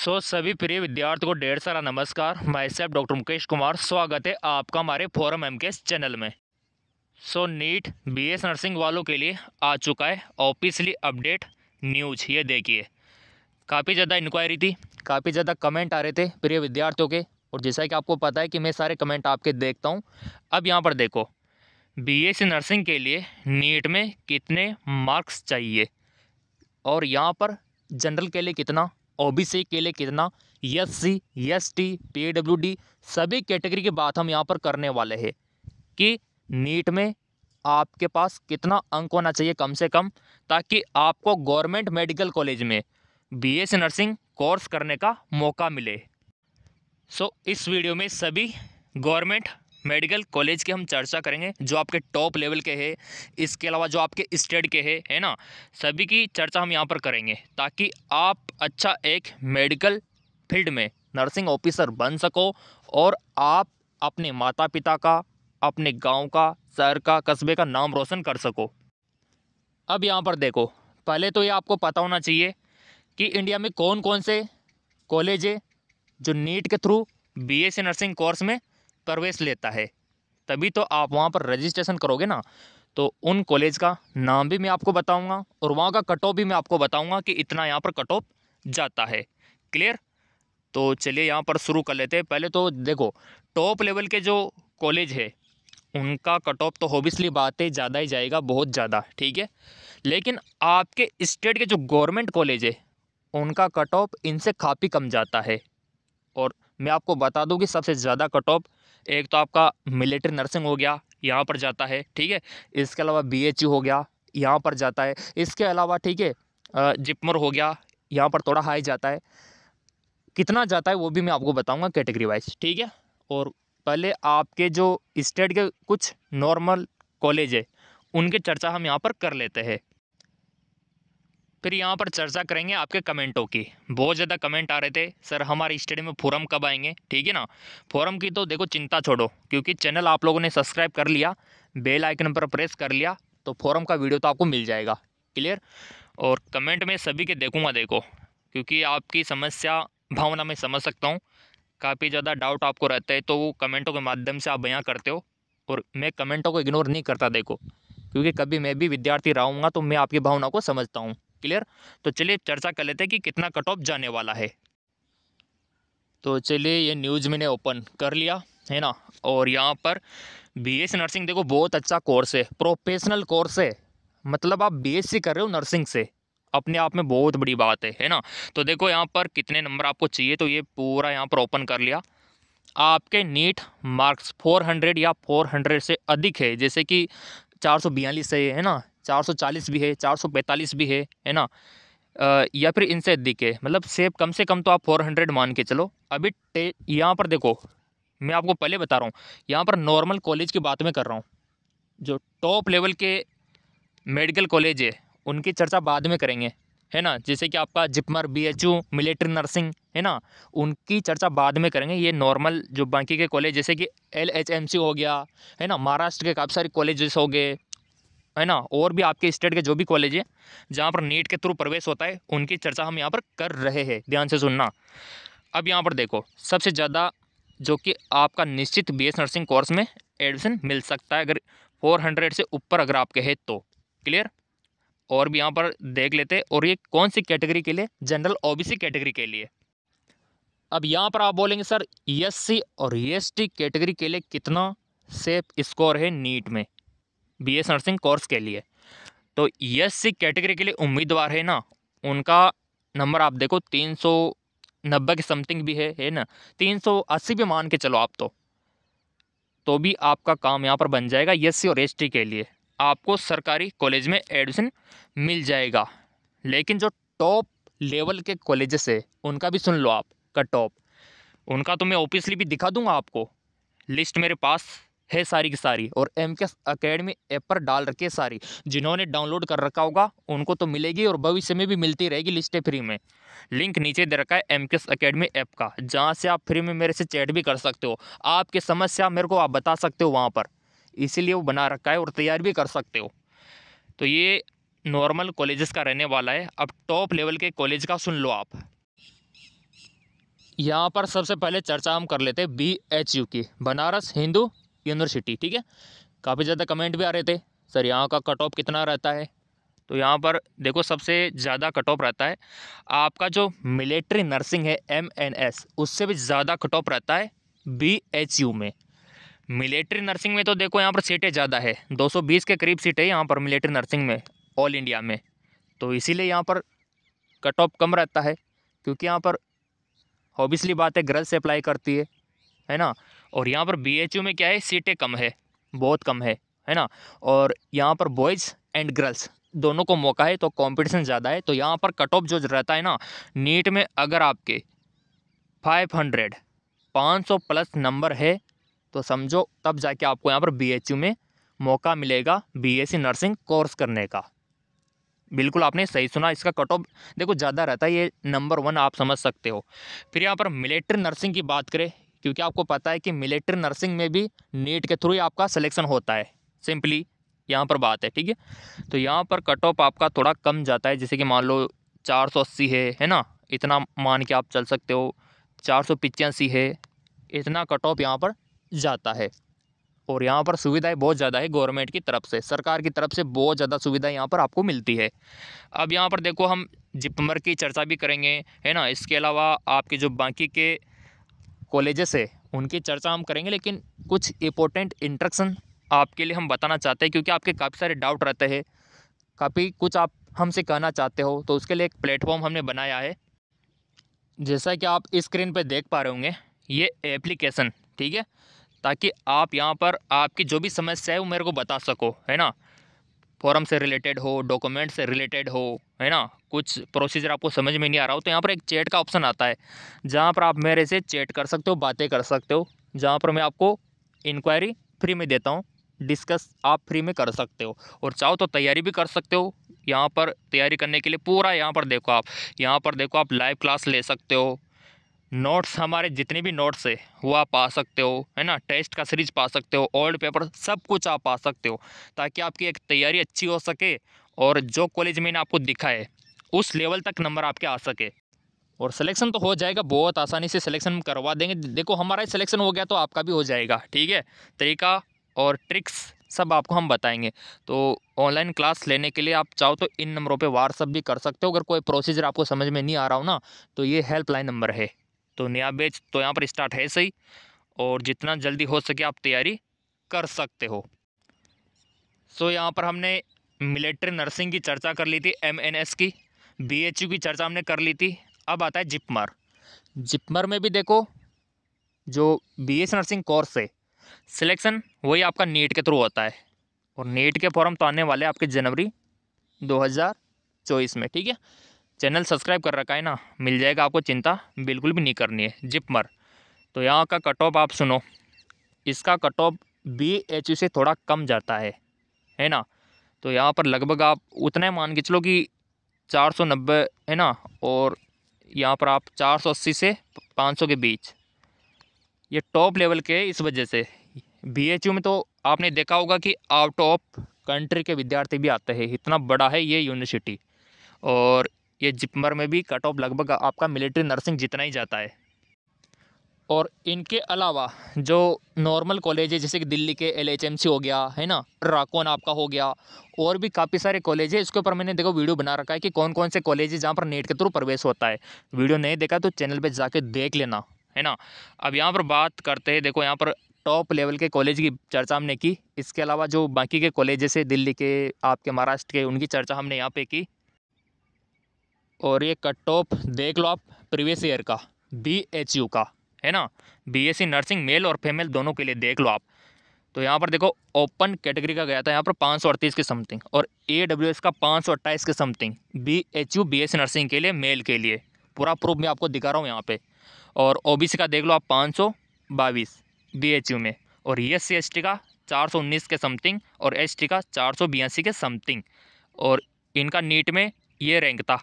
सो so, सभी प्रिय विद्यार्थियों को ढेर सारा नमस्कार मैं सब डॉक्टर मुकेश कुमार स्वागत है आपका हमारे फोरम एम चैनल में so NEET B S nursing वालों के लिए आ चुका है ऑफिसली अपडेट न्यूज ये देखिए काफ़ी ज़्यादा इंक्वायरी थी काफ़ी ज़्यादा कमेंट आ रहे थे प्रिय विद्यार्थियों के और जैसा कि आपको पता है कि मैं सारे कमेंट आपके देखता हूँ अब यहाँ पर देखो बी नर्सिंग के लिए नीट में कितने मार्क्स चाहिए और यहाँ पर जनरल के लिए कितना ओबीसी के लिए कितना S C S T P W D सभी कैटेगरी की बात हम यहाँ पर करने वाले हैं कि नीट में आपके पास कितना अंक होना चाहिए कम से कम ताकि आपको गवर्नमेंट मेडिकल कॉलेज में बीएससी नर्सिंग कोर्स करने का मौका मिले सो so, इस वीडियो में सभी गवर्नमेंट मेडिकल कॉलेज की हम चर्चा करेंगे जो आपके टॉप लेवल के है इसके अलावा जो आपके स्टेट के है है ना सभी की चर्चा हम यहाँ पर करेंगे ताकि आप अच्छा एक मेडिकल फील्ड में नर्सिंग ऑफिसर बन सको और आप अपने माता पिता का अपने गांव का शहर का कस्बे का नाम रोशन कर सको अब यहाँ पर देखो पहले तो ये आपको पता होना चाहिए कि इंडिया में कौन कौन से कॉलेज है जो नीट के थ्रू बीएससी नर्सिंग कोर्स में प्रवेश लेता है तभी तो आप वहाँ पर रजिस्ट्रेशन करोगे ना तो उन कॉलेज का नाम भी मैं आपको बताऊँगा और वहाँ का कट ऑफ भी मैं आपको बताऊँगा कि इतना यहाँ पर कट ऑफ जाता है क्लियर तो चलिए यहाँ पर शुरू कर लेते हैं पहले तो देखो टॉप लेवल के जो कॉलेज है उनका कट ऑफ तो होबियसली है ज़्यादा ही जाएगा बहुत ज़्यादा ठीक है लेकिन आपके स्टेट के जो गवर्नमेंट कॉलेज है उनका कट ऑफ इनसे काफ़ी कम जाता है और मैं आपको बता दूं कि सबसे ज़्यादा कट ऑफ एक तो आपका मिलिट्री नर्सिंग हो गया यहाँ पर जाता है ठीक है इसके अलावा बी हो गया यहाँ पर जाता है इसके अलावा ठीक है जिपमर हो गया यहाँ पर थोड़ा हाई जाता है कितना जाता है वो भी मैं आपको बताऊँगा कैटेगरी वाइज ठीक है और पहले आपके जो स्टेट के कुछ नॉर्मल कॉलेज है उनके चर्चा हम यहाँ पर कर लेते हैं फिर यहाँ पर चर्चा करेंगे आपके कमेंटों की बहुत ज़्यादा कमेंट आ रहे थे सर हमारे स्टडी में फोरम कब आएंगे ठीक है ना फोरम की तो देखो चिंता छोड़ो क्योंकि चैनल आप लोगों ने सब्सक्राइब कर लिया बेल आइकन पर प्रेस कर लिया तो फोरम का वीडियो तो आपको मिल जाएगा क्लियर और कमेंट में सभी के देखूँगा देखो क्योंकि आपकी समस्या भावना में समझ सकता हूँ काफ़ी ज़्यादा डाउट आपको रहता है तो वो कमेंटों के माध्यम से आप बयाँ करते हो और मैं कमेंटों को इग्नोर नहीं करता देखो क्योंकि कभी मैं भी विद्यार्थी रहूँगा तो मैं आपकी भावना को समझता हूँ क्लियर तो चलिए चर्चा कर लेते हैं कि कितना कट ऑफ जाने वाला है तो चलिए ये न्यूज़ मैंने ओपन कर लिया है ना और यहाँ पर बीएससी नर्सिंग देखो बहुत अच्छा कोर्स है प्रोफेशनल कोर्स है मतलब आप बीएससी कर रहे हो नर्सिंग से अपने आप में बहुत बड़ी बात है है ना तो देखो यहाँ पर कितने नंबर आपको चाहिए तो ये पूरा यहाँ पर ओपन कर लिया आपके नीट मार्क्स 400 या 400 से अधिक है जैसे कि चार सौ बयालीस है ना 440 भी है 445 भी है है ना आ, या फिर इनसे अधिक है मतलब सेब कम से कम तो आप 400 मान के चलो अभी टे यहाँ पर देखो मैं आपको पहले बता रहा हूँ यहाँ पर नॉर्मल कॉलेज की बात में कर रहा हूँ जो टॉप लेवल के मेडिकल कॉलेज है उनकी चर्चा बाद में करेंगे है ना जैसे कि आपका JIPMER B H U military nursing है ना उनकी चर्चा बाद में करेंगे ये नॉर्मल जो बाकी के कॉलेज जैसे कि एल एच एम सी हो गया है ना महाराष्ट्र के काफ़ी सारे कॉलेजेस हो गए है ना और भी आपके स्टेट के जो भी कॉलेज है जहाँ पर नीट के थ्रू प्रवेश होता है उनकी चर्चा हम यहाँ पर कर रहे हैं ध्यान से सुनना अब यहाँ पर देखो सबसे ज़्यादा जो कि आपका निश्चित बी नर्सिंग कोर्स में एडमिशन मिल सकता है अगर फोर हंड्रेड से ऊपर अगर आपके है तो क्लियर और भी यहाँ पर देख लेते हैं और ये कौन सी कैटेगरी के लिए जनरल ओ कैटेगरी के लिए अब यहाँ पर आप बोलेंगे सर एस और एस कैटेगरी के लिए कितना सेफ स्कोर है नीट में बी एस नर्सिंग कोर्स के लिए तो यस सी कैटेगरी के लिए उम्मीदवार है ना उनका नंबर आप देखो तीन सौ नब्बे के समथिंग भी है है ना तीन सौ अस्सी भी मान के चलो आप तो तो भी आपका काम यहाँ पर बन जाएगा एस सी और एस टी के लिए आपको सरकारी कॉलेज में एडमिशन मिल जाएगा लेकिन जो टॉप लेवल के कॉलेजेस है उनका भी सुन लो आप का टॉप उनका तो मैं ऑफिसली भी दिखा दूंगा आपको लिस्ट मेरे पास है सारी की सारी और एम के अकेडमी ऐप पर डाल रखी है सारी जिन्होंने डाउनलोड कर रखा होगा उनको तो मिलेगी और भविष्य में भी मिलती रहेगी लिस्टें फ्री में लिंक नीचे दे रखा है एम के अकेडमी ऐप का जहाँ से आप फ्री में मेरे से चैट भी कर सकते हो आपकी समस्या मेरे को आप बता सकते हो वहाँ पर इसीलिए वो बना रखा है और तैयार भी कर सकते हो तो ये नॉर्मल कॉलेजेस का रहने वाला है अब टॉप लेवल के कॉलेज का सुन लो आप यहाँ पर सबसे पहले चर्चा हम कर लेते हैं बी एच यू की बनारस हिंदू यूनिवर्सिटी ठीक है काफ़ी ज़्यादा कमेंट भी आ रहे थे सर यहाँ का कट ऑफ कितना रहता है तो यहाँ पर देखो सबसे ज़्यादा कट ऑफ रहता है आपका जो मिलिट्री नर्सिंग है एम एन एस उससे भी ज़्यादा कट ऑफ रहता है बी एच यू में मिलिट्री नर्सिंग में तो देखो यहाँ पर सीटें ज़्यादा है 220 के करीब सीटें यहाँ पर मिलिट्री नर्सिंग में ऑल इंडिया में तो इसीलिए यहाँ पर कट ऑफ कम रहता है क्योंकि यहाँ पर ऑब्वियसली बात है गर्ल्स अप्लाई करती है है ना और यहाँ पर बी में क्या है सीटें कम है बहुत कम है है ना और यहाँ पर बॉयज़ एंड गर्ल्स दोनों को मौका है तो कंपटीशन ज़्यादा है तो यहाँ पर कट ऑफ जो रहता है ना नीट में अगर आपके फाइव हंड्रेड पाँच सौ प्लस नंबर है तो समझो तब जाके आपको यहाँ पर बी में मौका मिलेगा बीएससी नर्सिंग कोर्स करने का बिल्कुल आपने सही सुना इसका कट ऑफ देखो ज़्यादा रहता है ये नंबर वन आप समझ सकते हो फिर यहाँ पर मिलिट्री नर्सिंग की बात करें क्योंकि आपको पता है कि मिलिट्री नर्सिंग में भी नीट के थ्रू ही आपका सिलेक्शन होता है सिंपली यहाँ पर बात है ठीक है तो यहाँ पर कट ऑफ आपका थोड़ा कम जाता है जैसे कि मान लो चार सौ अस्सी है है ना इतना मान के आप चल सकते हो चार सौ पिचासी है इतना कट ऑफ यहाँ पर जाता है और यहाँ पर सुविधाएं बहुत ज़्यादा है गवर्नमेंट की तरफ से सरकार की तरफ से बहुत ज़्यादा सुविधा यहाँ पर आपको मिलती है अब यहाँ पर देखो हम जिपमर की चर्चा भी करेंगे है ना इसके अलावा आपके जो बाकी के कॉलेजेस है उनकी चर्चा हम करेंगे लेकिन कुछ इंपॉर्टेंट इंट्रक्शन आपके लिए हम बताना चाहते हैं क्योंकि आपके काफ़ी सारे डाउट रहते हैं काफ़ी कुछ आप हमसे कहना चाहते हो तो उसके लिए एक प्लेटफॉर्म हमने बनाया है जैसा कि आप स्क्रीन पर देख पा रहे होंगे ये एप्लीकेशन ठीक है ताकि आप यहाँ पर आपकी जो भी समस्या है वो मेरे को बता सको है ना फॉरम से रिलेटेड हो डॉक्यूमेंट से रिलेटेड हो है ना कुछ प्रोसीजर आपको समझ में नहीं आ रहा हो तो यहाँ पर एक चैट का ऑप्शन आता है जहाँ पर आप मेरे से चैट कर सकते हो बातें कर सकते हो जहाँ पर मैं आपको इंक्वायरी फ्री में देता हूँ डिस्कस आप फ्री में कर सकते हो और चाहो तो तैयारी भी कर सकते हो यहाँ पर तैयारी करने के लिए पूरा यहाँ पर देखो आप यहाँ पर देखो आप लाइव क्लास ले सकते हो नोट्स हमारे जितने भी नोट्स है वो आप पा सकते हो है ना टेस्ट का सीरीज पा सकते हो ओल्ड पेपर सब कुछ आप पा सकते हो ताकि आपकी एक तैयारी अच्छी हो सके और जो कॉलेज मैंने आपको दिखा है उस लेवल तक नंबर आपके आ सके और सिलेक्शन तो हो जाएगा बहुत आसानी से सिलेक्शन करवा देंगे देखो हमारा ही सिलेक्शन हो गया तो आपका भी हो जाएगा ठीक है तरीका और ट्रिक्स सब आपको हम बताएंगे तो ऑनलाइन क्लास लेने के लिए आप चाहो तो इन नंबरों पे व्हाट्सअप भी कर सकते हो अगर कोई प्रोसीजर आपको समझ में नहीं आ रहा हो ना तो ये हेल्पलाइन नंबर है तो नया बैच तो यहाँ पर स्टार्ट है सही और जितना जल्दी हो सके आप तैयारी कर सकते हो सो so, यहाँ पर हमने मिलिट्री नर्सिंग की चर्चा कर ली थी एमएनएस की बीएचयू की चर्चा हमने कर ली थी अब आता है जिपमर जिपमर में भी देखो जो बीएस नर्सिंग कोर्स है सिलेक्शन वही आपका नीट के थ्रू होता है और नीट के फॉर्म तो आने वाले हैं आपके जनवरी 2024 में ठीक है चैनल सब्सक्राइब कर रखा है ना मिल जाएगा आपको चिंता बिल्कुल भी नहीं करनी है जिपमर तो यहाँ का कट ऑफ आप सुनो इसका cut off B H U से थोड़ा कम जाता है है ना तो यहाँ पर लगभग आप उतना ही मान के चलो कि चार सौ नब्बे है ना और यहाँ पर आप चार सौ अस्सी से पाँच सौ के बीच ये टॉप लेवल के इस वजह से बी एच यू में तो आपने देखा होगा कि आउट ऑफ कंट्री के विद्यार्थी भी आते हैं इतना बड़ा है ये यूनिवर्सिटी और ये जिपमर में भी कट ऑफ लगभग आपका मिलिट्री नर्सिंग जितना ही जाता है और इनके अलावा जो नॉर्मल कॉलेज है जैसे कि दिल्ली के एल हो गया है ना राकोन आपका हो गया और भी काफ़ी सारे कॉलेज है इसके ऊपर मैंने देखो वीडियो बना रखा है कि कौन कौन से कॉलेज है जहाँ पर नेट के थ्रू प्रवेश होता है वीडियो नहीं देखा तो चैनल पर जाके देख लेना है ना अब यहाँ पर बात करते हैं देखो यहाँ पर टॉप लेवल के कॉलेज की चर्चा हमने की इसके अलावा जो बाकी के कॉलेजेस है दिल्ली के आपके महाराष्ट्र के उनकी चर्चा हमने यहाँ पे की और ये कट टॉप देख लो आप प्रीवियस ईयर का बी एच यू का है ना B S C nursing male और फीमेल दोनों के लिए देख लो आप तो यहाँ पर देखो ओपन कैटेगरी का गया था यहाँ पर पाँच सौ अड़तीस के समथिंग और ए डब्ल्यू एस का पाँच सौ अट्ठाईस के something B H U B S nursing के लिए मेल के लिए पूरा प्रूफ मैं आपको दिखा रहा हूँ यहाँ पे और ओ बी सी का देख लो आप पाँच सौ बाईस बी एच यू में और एस सी एस टी का चार सौ उन्नीस के समथिंग और एस टी का चार सौ बयासी के समथिंग और इनका नीट में ये रैंक था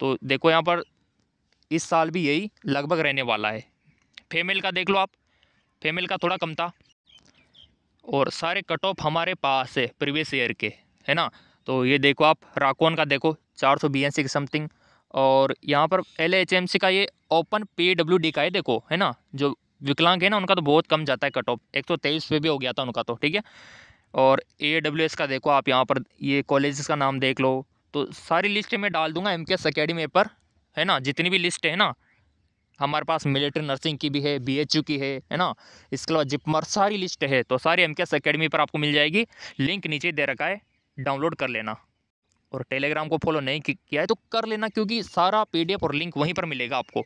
तो देखो यहाँ पर इस साल भी यही लगभग रहने वाला है फेमेल का देख लो आप फेमेल का थोड़ा कम था और सारे कट ऑफ हमारे पास है प्रीवियस ईयर के है ना तो ये देखो आप राकोन का देखो चार सौ बी के समथिंग और यहाँ पर एल एच एम सी का ये ओपन पी डब्ल्यू डी का है देखो है ना जो विकलांग है ना उनका तो बहुत कम जाता है कट ऑफ एक तो तेईस पे भी हो गया था उनका तो ठीक है और ए डब्ल्यू एस का देखो आप यहाँ पर ये कॉलेज का नाम देख लो तो सारी लिस्ट मैं डाल दूंगा एम के एस अकेडमी पर है ना जितनी भी लिस्ट है ना हमारे पास मिलिट्री नर्सिंग की भी है बीएचयू की है है ना इसके अलावा जिपमर सारी लिस्ट है तो सारी एम के एस अकेडमी पर आपको मिल जाएगी लिंक नीचे दे रखा है डाउनलोड कर लेना और टेलीग्राम को फॉलो नहीं किया है तो कर लेना क्योंकि सारा एफ और लिंक वहीं पर मिलेगा आपको